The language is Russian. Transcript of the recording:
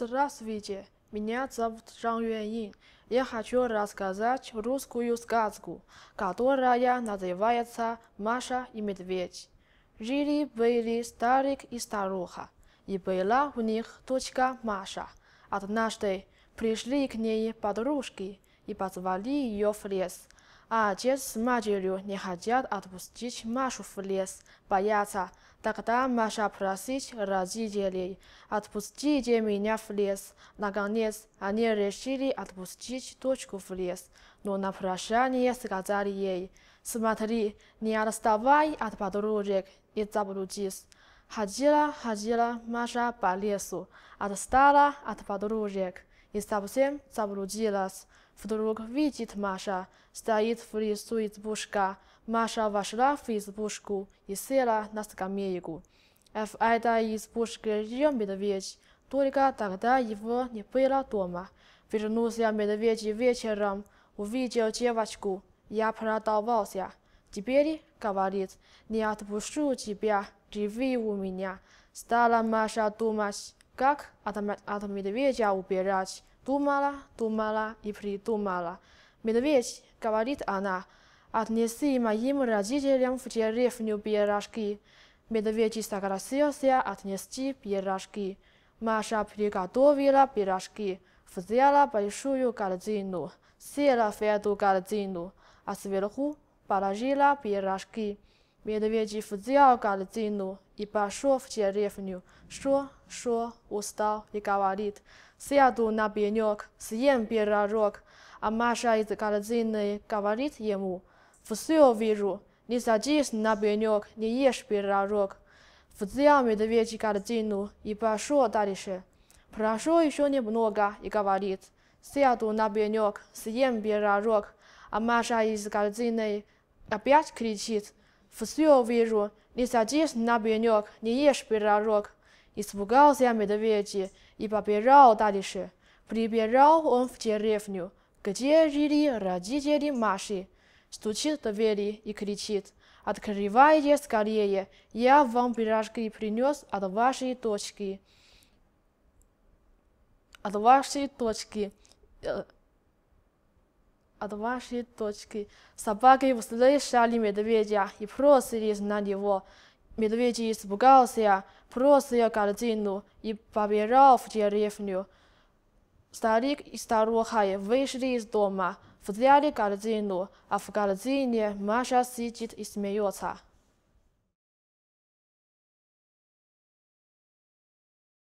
Здравствуйте, меня зовут Жан Юэнин. Я хочу рассказать русскую сказку, которая называется «Маша и медведь». Жили-были старик и старуха, и была у них дочка Маша. Однажды пришли к ней подружки и позвали ее в лес – а отец с матерью не хотят отпустить Машу в лес, боятся. Тогда Маша просит родителей, отпустите меня в лес. Наконец, они решили отпустить дочку в лес, но на прощание сказали ей, смотри, не отставай от подружек и заблудись. Ходила, ходила Маша по лесу, отстала от подружек. Estava sem, zabludilas. Vdruk widzit Masha, stajit w lisu izbuszka. Masha waszla w izbuszku i sela na skamieju. W ajdaj izbuszki żyją medwiedź, tylko тогда его nie była doma. Wyrnął się medwiedź wieczorem, uwidział dziewaczku. Ja pradawał się. Teraz, gawalit, nie buszu cię, żywi u mnie. Stala Masza dumać. как от медведя убежать. Думала, думала и придумала. Медведь, говорит она, отнеси моим родителям в деревню пирожки. Медведь согласился отнести пирожки. Маша приготовила пирожки, взяла большую корзину, села в эту корзину, а сверху положила пирожки. Медведев взял корзину и пошел в деревню. Шел, шел, устал и говорит, сяду на пенек, съем пирожок. А Маша из корзины говорит ему, все вижу, не садись на пенек, не ешь пирожок. Взял медведь корзину и пошел дальше. Прошло еще немного и говорит, сяду на пенек, съем пирожок. А Маша из корзины опять кричит, все вижу, не садись на бенек, не ешь пирожок. Испугался медведь и побежал дальше. Прибежал он в деревню, где жили родители Маши. Стучит в двери и кричит. Открывайте скорее, я вам пирожки принес от вашей точки. От вашей точки. Э, от вашей точки. Собаки услышали медведя и бросились на него. Медведь испугался, бросил корзину и побежал в деревню. Старик и старуха вышли из дома, взяли корзину, а в корзине Маша сидит и смеется.